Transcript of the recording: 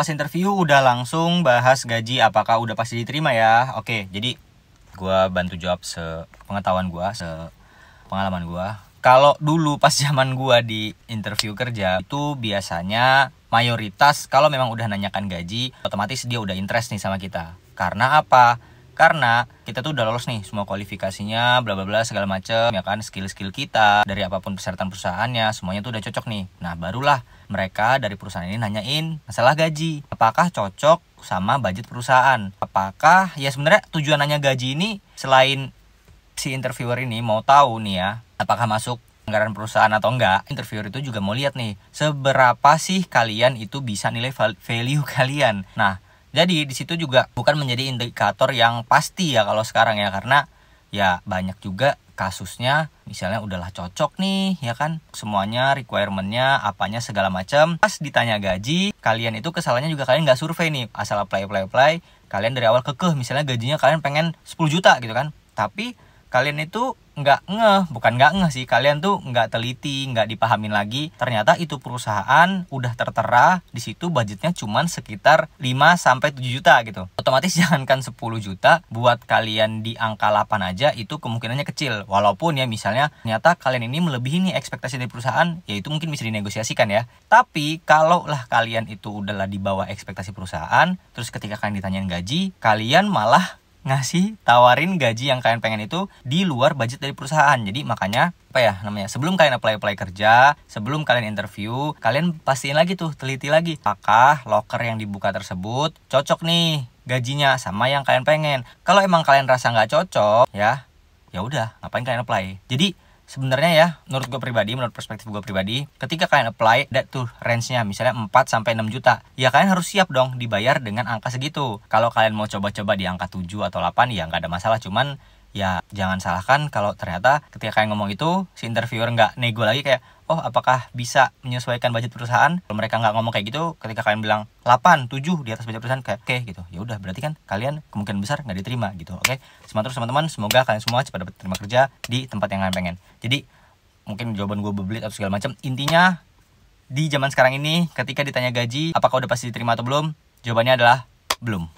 pas interview udah langsung bahas gaji apakah udah pasti diterima ya oke jadi gua bantu jawab sepengetahuan se pengalaman gua. kalau dulu pas zaman gua di interview kerja itu biasanya mayoritas kalau memang udah nanyakan gaji otomatis dia udah interest nih sama kita karena apa karena kita tuh udah lolos nih semua kualifikasinya bla bla bla segala macem ya kan skill-skill kita dari apapun persyaratan perusahaannya semuanya tuh udah cocok nih nah barulah mereka dari perusahaan ini nanyain masalah gaji apakah cocok sama budget perusahaan apakah ya sebenarnya tujuan nanya gaji ini selain si interviewer ini mau tahu nih ya apakah masuk anggaran perusahaan atau enggak, interviewer itu juga mau lihat nih, seberapa sih kalian itu bisa nilai value kalian. Nah, jadi di situ juga bukan menjadi indikator yang pasti ya kalau sekarang ya karena ya banyak juga kasusnya misalnya udahlah cocok nih ya kan semuanya requirementnya apanya segala macam pas ditanya gaji kalian itu kesalahannya juga kalian nggak survei nih asal apply apply apply kalian dari awal kekeh misalnya gajinya kalian pengen 10 juta gitu kan tapi kalian itu nggak ngeh, bukan nggak ngeh sih, kalian tuh nggak teliti, nggak dipahamin lagi. Ternyata itu perusahaan udah tertera di situ budgetnya cuman sekitar 5 sampai 7 juta gitu. Otomatis jangankan 10 juta, buat kalian di angka 8 aja itu kemungkinannya kecil. Walaupun ya misalnya ternyata kalian ini melebihi nih ekspektasi dari perusahaan, yaitu mungkin bisa dinegosiasikan ya. Tapi kalau lah kalian itu udahlah di bawah ekspektasi perusahaan, terus ketika kalian ditanyain gaji, kalian malah ngasih tawarin gaji yang kalian pengen itu di luar budget dari perusahaan. Jadi makanya apa ya namanya? Sebelum kalian apply-apply kerja, sebelum kalian interview, kalian pastiin lagi tuh, teliti lagi apakah locker yang dibuka tersebut cocok nih gajinya sama yang kalian pengen. Kalau emang kalian rasa nggak cocok, ya ya udah, ngapain kalian apply? Jadi sebenarnya ya menurut gue pribadi menurut perspektif gue pribadi ketika kalian apply that to range-nya misalnya 4 sampai 6 juta ya kalian harus siap dong dibayar dengan angka segitu kalau kalian mau coba-coba di angka 7 atau 8 ya nggak ada masalah cuman ya jangan salahkan kalau ternyata ketika kalian ngomong itu si interviewer nggak nego lagi kayak oh apakah bisa menyesuaikan budget perusahaan kalau mereka nggak ngomong kayak gitu ketika kalian bilang 8, 7 di atas budget perusahaan kayak oke okay, gitu ya udah berarti kan kalian kemungkinan besar nggak diterima gitu oke okay? semangat terus teman-teman semoga kalian semua cepat dapat terima kerja di tempat yang kalian pengen jadi mungkin jawaban gue bebelit atau segala macam intinya di zaman sekarang ini ketika ditanya gaji apakah udah pasti diterima atau belum jawabannya adalah belum